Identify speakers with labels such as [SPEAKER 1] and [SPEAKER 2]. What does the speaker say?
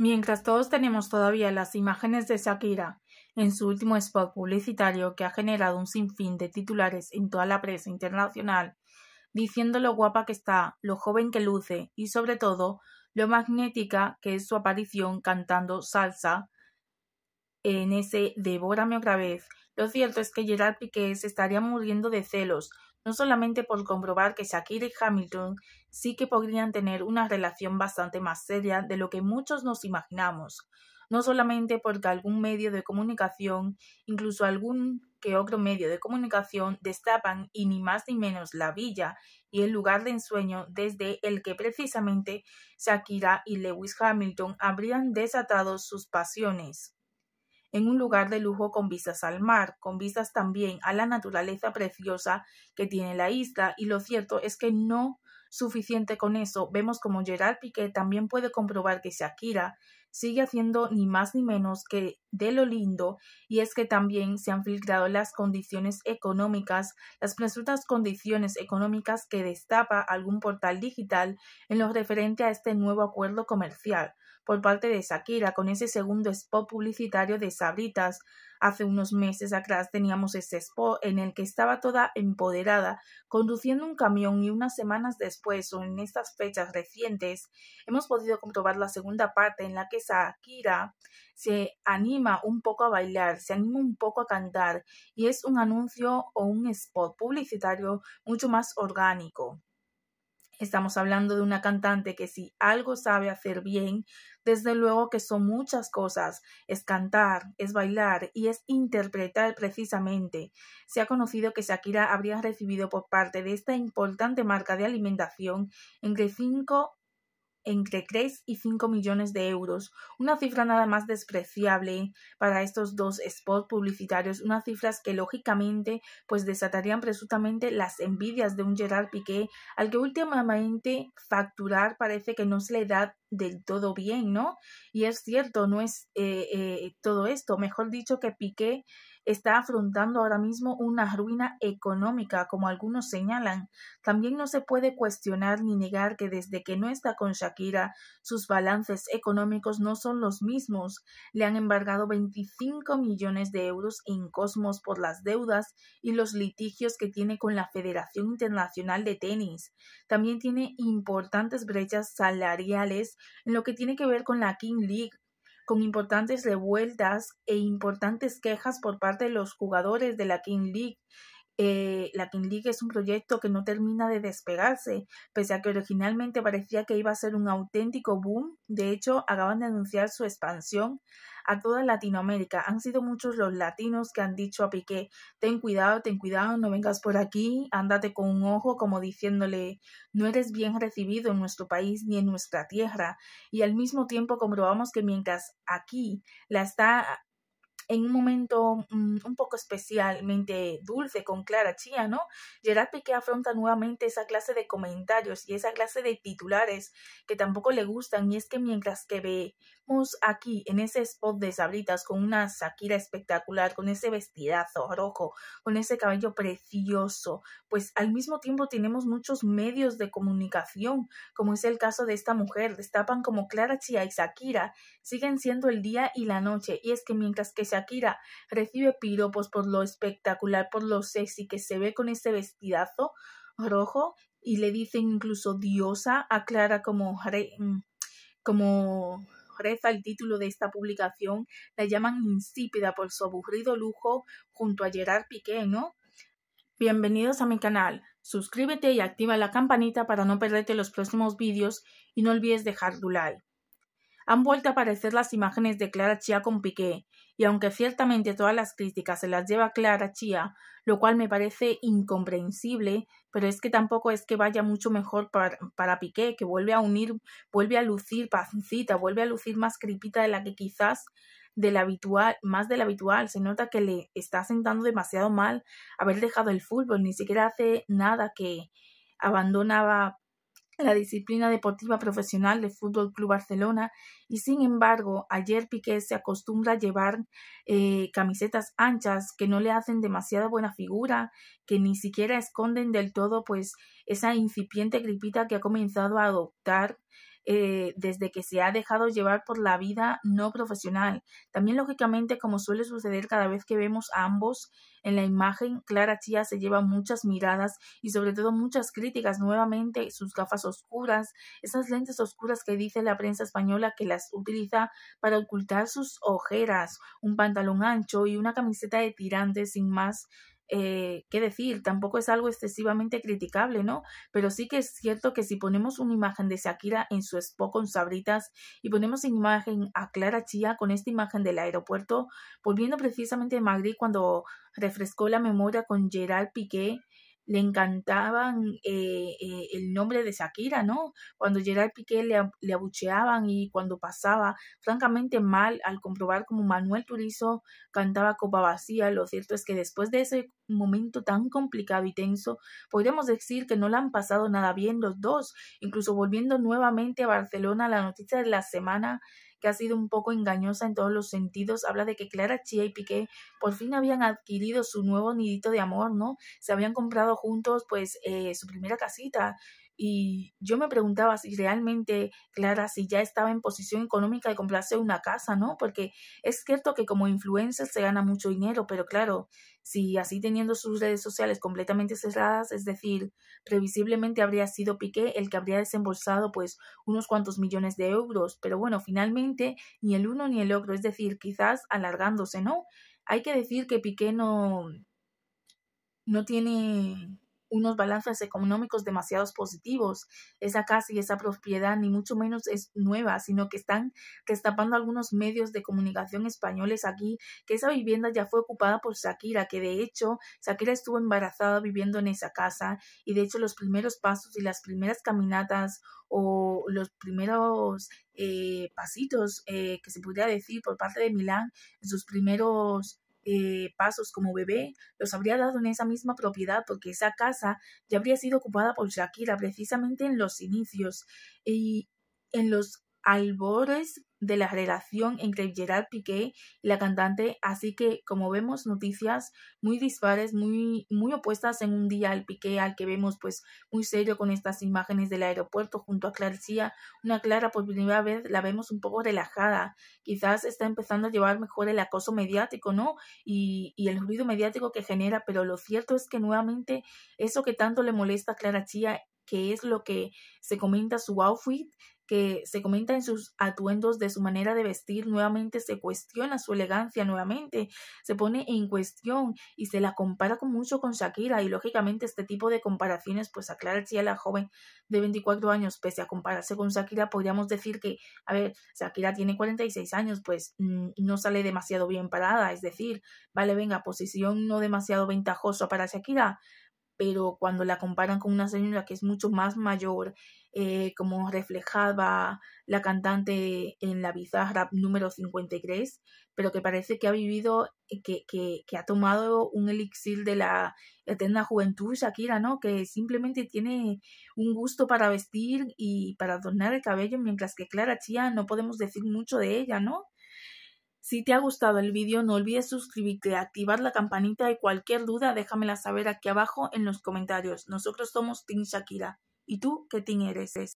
[SPEAKER 1] Mientras todos tenemos todavía las imágenes de Shakira en su último spot publicitario que ha generado un sinfín de titulares en toda la prensa internacional, diciendo lo guapa que está, lo joven que luce y sobre todo lo magnética que es su aparición cantando salsa en ese Devórame otra vez. Lo cierto es que Gerard Piqué se estaría muriendo de celos no solamente por comprobar que Shakira y Hamilton sí que podrían tener una relación bastante más seria de lo que muchos nos imaginamos, no solamente porque algún medio de comunicación, incluso algún que otro medio de comunicación, destapan y ni más ni menos la villa y el lugar de ensueño desde el que precisamente Shakira y Lewis Hamilton habrían desatado sus pasiones en un lugar de lujo con vistas al mar, con vistas también a la naturaleza preciosa que tiene la isla, y lo cierto es que no suficiente con eso, vemos como Gerard Piqué también puede comprobar que Shakira sigue haciendo ni más ni menos que de lo lindo, y es que también se han filtrado las condiciones económicas, las presuntas condiciones económicas que destapa algún portal digital en lo referente a este nuevo acuerdo comercial por parte de Shakira con ese segundo spot publicitario de Sabritas. Hace unos meses atrás teníamos ese spot en el que estaba toda empoderada, conduciendo un camión y unas semanas después o en estas fechas recientes hemos podido comprobar la segunda parte en la que Shakira se anima un poco a bailar, se anima un poco a cantar y es un anuncio o un spot publicitario mucho más orgánico. Estamos hablando de una cantante que si algo sabe hacer bien, desde luego que son muchas cosas. Es cantar, es bailar y es interpretar precisamente. Se ha conocido que Shakira habría recibido por parte de esta importante marca de alimentación entre 5 entre 3 y 5 millones de euros, una cifra nada más despreciable para estos dos spots publicitarios, unas cifras que lógicamente pues desatarían presuntamente las envidias de un Gerard Piqué al que últimamente facturar parece que no se le da del todo bien, ¿no? Y es cierto, no es eh, eh, todo esto, mejor dicho que Piqué está afrontando ahora mismo una ruina económica, como algunos señalan. También no se puede cuestionar ni negar que desde que no está con Shakira, sus balances económicos no son los mismos. Le han embargado 25 millones de euros en Cosmos por las deudas y los litigios que tiene con la Federación Internacional de Tenis. También tiene importantes brechas salariales en lo que tiene que ver con la King League con importantes revueltas e importantes quejas por parte de los jugadores de la King League eh, la Latin League es un proyecto que no termina de despegarse, pese a que originalmente parecía que iba a ser un auténtico boom. De hecho, acaban de anunciar su expansión a toda Latinoamérica. Han sido muchos los latinos que han dicho a Piqué, ten cuidado, ten cuidado, no vengas por aquí, ándate con un ojo, como diciéndole, no eres bien recibido en nuestro país ni en nuestra tierra. Y al mismo tiempo comprobamos que mientras aquí la está en un momento mm, un poco especialmente dulce con Clara Chía, ¿no? Gerard que afronta nuevamente esa clase de comentarios y esa clase de titulares que tampoco le gustan y es que mientras que ve aquí en ese spot de sabritas con una Shakira espectacular, con ese vestidazo rojo, con ese cabello precioso, pues al mismo tiempo tenemos muchos medios de comunicación, como es el caso de esta mujer, destapan como Clara Chia y Shakira siguen siendo el día y la noche, y es que mientras que Shakira recibe piropos por lo espectacular, por lo sexy que se ve con ese vestidazo rojo, y le dicen incluso diosa a Clara como, mm, como el título de esta publicación, la llaman insípida por su aburrido lujo junto a Gerard Piqué, ¿no? Bienvenidos a mi canal, suscríbete y activa la campanita para no perderte los próximos vídeos y no olvides dejar tu like han vuelto a aparecer las imágenes de Clara Chía con Piqué, y aunque ciertamente todas las críticas se las lleva Clara Chía, lo cual me parece incomprensible, pero es que tampoco es que vaya mucho mejor para, Piqué, que vuelve a unir, vuelve a lucir pancita, vuelve a lucir más cripita de la que quizás de habitual, más de la habitual, se nota que le está sentando demasiado mal haber dejado el fútbol, ni siquiera hace nada que abandonaba la disciplina deportiva profesional del Fútbol Club Barcelona y sin embargo ayer Piqué se acostumbra a llevar eh, camisetas anchas que no le hacen demasiada buena figura, que ni siquiera esconden del todo pues esa incipiente gripita que ha comenzado a adoptar eh, desde que se ha dejado llevar por la vida no profesional. También, lógicamente, como suele suceder cada vez que vemos a ambos en la imagen, Clara Chía se lleva muchas miradas y sobre todo muchas críticas. Nuevamente, sus gafas oscuras, esas lentes oscuras que dice la prensa española que las utiliza para ocultar sus ojeras, un pantalón ancho y una camiseta de tirantes sin más eh, qué decir, tampoco es algo excesivamente criticable, ¿no? Pero sí que es cierto que si ponemos una imagen de Shakira en su expo con sabritas y ponemos en imagen a Clara Chía con esta imagen del aeropuerto, volviendo precisamente de Madrid cuando refrescó la memoria con Gerard Piqué, le encantaban eh, eh, el nombre de Shakira, ¿no? Cuando Gerard Piqué le, abucheaban y cuando pasaba francamente mal al comprobar como Manuel Turizo cantaba Copa Vacía, lo cierto es que después de ese momento tan complicado y tenso, podríamos decir que no la han pasado nada bien los dos, incluso volviendo nuevamente a Barcelona, la noticia de la semana que ha sido un poco engañosa en todos los sentidos, habla de que Clara Chía y Piqué por fin habían adquirido su nuevo nidito de amor, ¿no? Se habían comprado juntos, pues, eh, su primera casita y yo me preguntaba si realmente Clara si ya estaba en posición económica de comprarse una casa, ¿no? Porque es cierto que como influencer se gana mucho dinero, pero claro, si así teniendo sus redes sociales completamente cerradas, es decir, previsiblemente habría sido Piqué el que habría desembolsado pues unos cuantos millones de euros, pero bueno, finalmente ni el uno ni el otro, es decir, quizás alargándose, ¿no? Hay que decir que Piqué no no tiene unos balances económicos demasiado positivos. Esa casa y esa propiedad ni mucho menos es nueva, sino que están destapando algunos medios de comunicación españoles aquí que esa vivienda ya fue ocupada por Shakira, que de hecho Shakira estuvo embarazada viviendo en esa casa y de hecho los primeros pasos y las primeras caminatas o los primeros eh, pasitos eh, que se podría decir por parte de Milán en sus primeros eh, pasos como bebé, los habría dado en esa misma propiedad porque esa casa ya habría sido ocupada por Shakira precisamente en los inicios y en los albores de la relación entre Gerard Piqué y la cantante, así que como vemos noticias muy dispares, muy, muy opuestas en un día al Piqué, al que vemos pues muy serio con estas imágenes del aeropuerto junto a Clarcía, una Clara por primera vez la vemos un poco relajada, quizás está empezando a llevar mejor el acoso mediático, ¿no? Y, y el ruido mediático que genera, pero lo cierto es que nuevamente eso que tanto le molesta a Clara Chía que es lo que se comenta su outfit, que se comenta en sus atuendos de su manera de vestir, nuevamente se cuestiona su elegancia, nuevamente se pone en cuestión y se la compara con mucho con Shakira y lógicamente este tipo de comparaciones pues aclara si a la joven de 24 años pese a compararse con Shakira podríamos decir que a ver Shakira tiene 46 años pues mm, no sale demasiado bien parada es decir vale venga posición no demasiado ventajosa para Shakira pero cuando la comparan con una señora que es mucho más mayor, eh, como reflejaba la cantante en la bizarra número 53, pero que parece que ha vivido, eh, que, que, que ha tomado un elixir de la eterna juventud, Shakira, ¿no? Que simplemente tiene un gusto para vestir y para adornar el cabello, mientras que Clara Chia no podemos decir mucho de ella, ¿no? Si te ha gustado el vídeo no olvides suscribirte, activar la campanita y cualquier duda déjamela saber aquí abajo en los comentarios. Nosotros somos Team Shakira. ¿Y tú qué team eres?